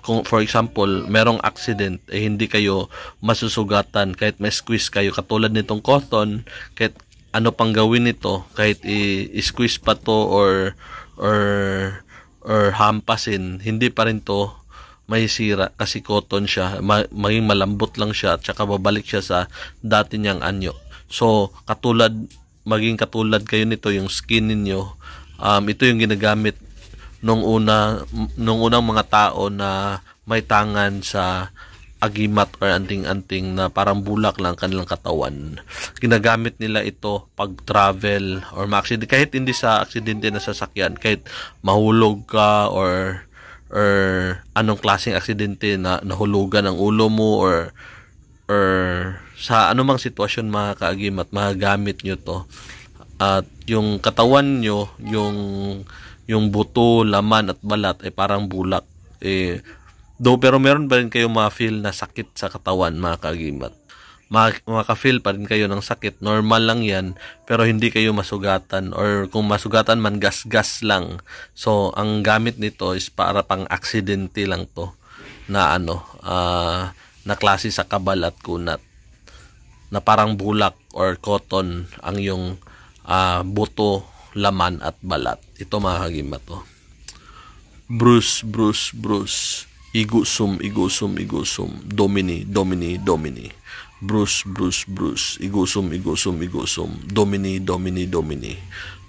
kung for example, merong accident, eh hindi kayo masusugatan kahit may squeeze kayo. Katulad nitong cotton, kahit ano pang gawin nito, kahit i-squeeze pa to or or or hampasin, hindi pa rin to may sira kasi cotton siya, ma- maging malambot lang siya at saka babalik siya sa dati niyang anyo. So, katulad maging katulad kayo nito yung skin ninyo, um, ito yung ginagamit nung una nung unang mga tao na may tangan sa agimat or anting-anting na parang bulak lang kanilang katawan. Ginagamit nila ito pag travel or maaksidente. Kahit hindi sa aksidente na sasakyan, kahit mahulog ka or or anong klaseng aksidente na nahulugan ang ulo mo or or sa anumang sitwasyon mga kaagimat, magagamit nyo to. At yung katawan nyo, yung yung buto, laman at balat ay parang bulak. Eh, do pero meron pa rin kayo ma-feel na sakit sa katawan mga kagimat. Makaka-feel pa rin kayo ng sakit. Normal lang yan pero hindi kayo masugatan or kung masugatan man gasgas gas lang. So ang gamit nito is para pang aksidente lang to na ano uh, na klase sa kabal at kunat na parang bulak or cotton ang yung uh, buto laman at balat. Ito mga kagimat, oh. Bruce, Bruce, Bruce. Igusum, igusum, igusum. Domini, domini, domini. Bruce, Bruce, Bruce. Igusum, igusum, igusum. Domini, domini, domini.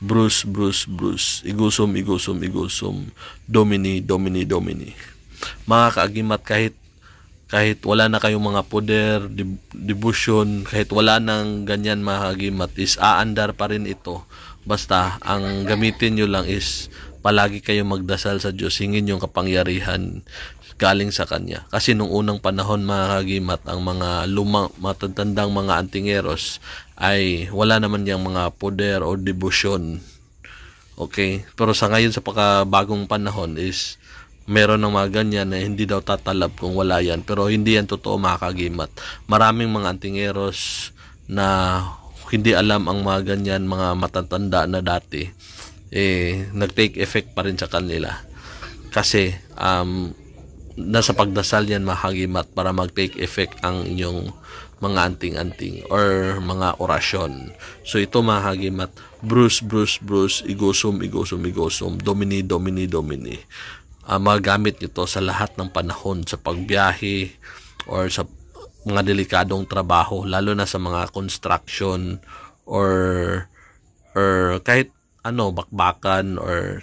Bruce, Bruce, Bruce. Igusum, igusum, igusum. Domini, domini, domini. Mga kaagimat, kahit kahit wala na kayong mga poder, devotion, kahit wala nang ganyan mga kagimat, is aandar pa rin ito Basta, ang gamitin nyo lang is palagi kayong magdasal sa Diyos. Hingin yung kapangyarihan galing sa Kanya. Kasi nung unang panahon, mga kagimat, ang mga lumang, matatandang mga antingeros ay wala naman yung mga poder o debosyon. Okay? Pero sa ngayon, sa pagkabagong panahon is meron ng mga ganyan na hindi daw tatalab kung wala yan. Pero hindi yan totoo mga kagimat. Maraming mga antingeros na hindi alam ang mga ganyan mga matatanda na dati eh nagtake effect pa rin sa kanila kasi um, nasa pagdasal yan mahagimat para magtake effect ang inyong mga anting-anting or mga orasyon. So ito mahagimat, Bruce, Bruce, Bruce, igosum, igosum, igosum domini, domini, domini. Uh, magamit nito sa lahat ng panahon, sa pagbiyahe, or sa mga delikadong trabaho lalo na sa mga construction or or kahit ano bakbakan or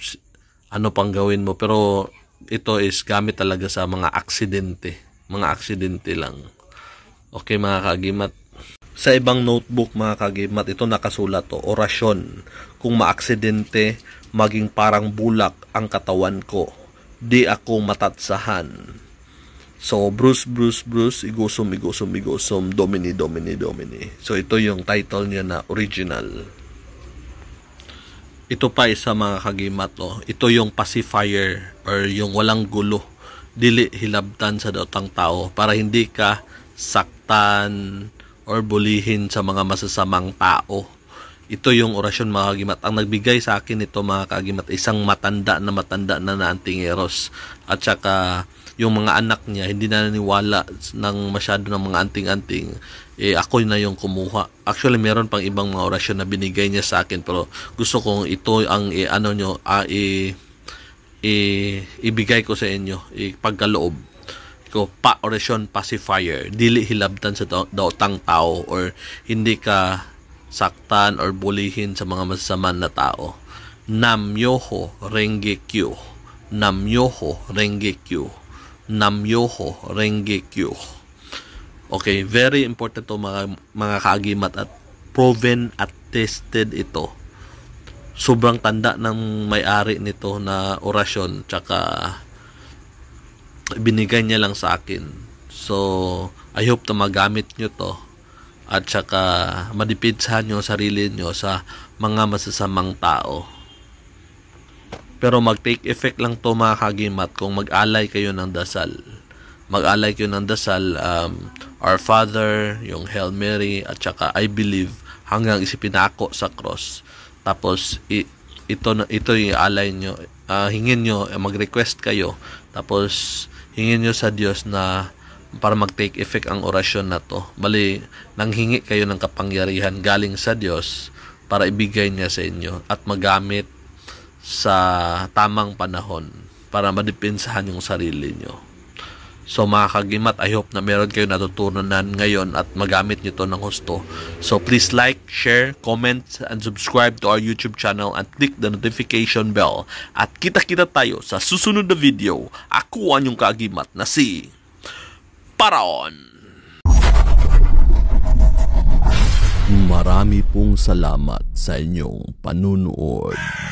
ano pang gawin mo pero ito is gamit talaga sa mga aksidente mga aksidente lang okay mga kagimat sa ibang notebook mga kagimat ito nakasulat to orasyon kung maaksidente maging parang bulak ang katawan ko di ako matatsahan So, Bruce, Bruce, Bruce, Igusum, Igusum, Igusum, Domini, Domini, Domini. So, ito yung title niya na original. Ito pa isa mga kagimat, no? Oh. ito yung pacifier or yung walang gulo. Dili hilabtan sa daotang tao para hindi ka saktan or bulihin sa mga masasamang tao. Ito yung orasyon mga kagimat. Ang nagbigay sa akin ito mga kagimat, isang matanda na matanda na nating eros. at saka yung mga anak niya hindi na naniwala ng masyado ng mga anting-anting eh ako na yung kumuha actually meron pang ibang mga orasyon na binigay niya sa akin pero gusto kong ito ang eh, ano nyo ah, eh, eh, ibigay ko sa inyo ipagkaloob eh, ko pa orasyon pacifier dili hilabtan sa daotang tao or hindi ka saktan or bulihin sa mga masasama na tao Namyoho Renge Kyo Namyoho Renge Kyo Namyoho Rengekyo. Okay, very important to mga, mga kagimat at proven at tested ito. Sobrang tanda ng may-ari nito na orasyon tsaka binigay niya lang sa akin. So, I hope na magamit nyo to at saka madipidsahan nyo sarili nyo sa mga masasamang tao. Pero mag-take effect lang to mga kagimat kung mag-alay kayo ng dasal. Mag-alay kayo ng dasal, um, Our Father, yung Hail Mary, at saka I Believe hanggang isipin ako sa cross. Tapos ito ito yung alay nyo, uh, hingin nyo, eh, mag-request kayo. Tapos hingin nyo sa Diyos na para mag-take effect ang orasyon na to. Bali, nanghingi kayo ng kapangyarihan galing sa Diyos para ibigay niya sa inyo at magamit sa tamang panahon para madipinsahan yung sarili nyo. So mga kagimat, I hope na meron kayo natutunan ngayon at magamit nyo to ng gusto. So please like, share, comment, and subscribe to our YouTube channel and click the notification bell. At kita-kita tayo sa susunod na video. Ako ang yung kagimat na si Paraon. Marami pong salamat sa inyong panunood.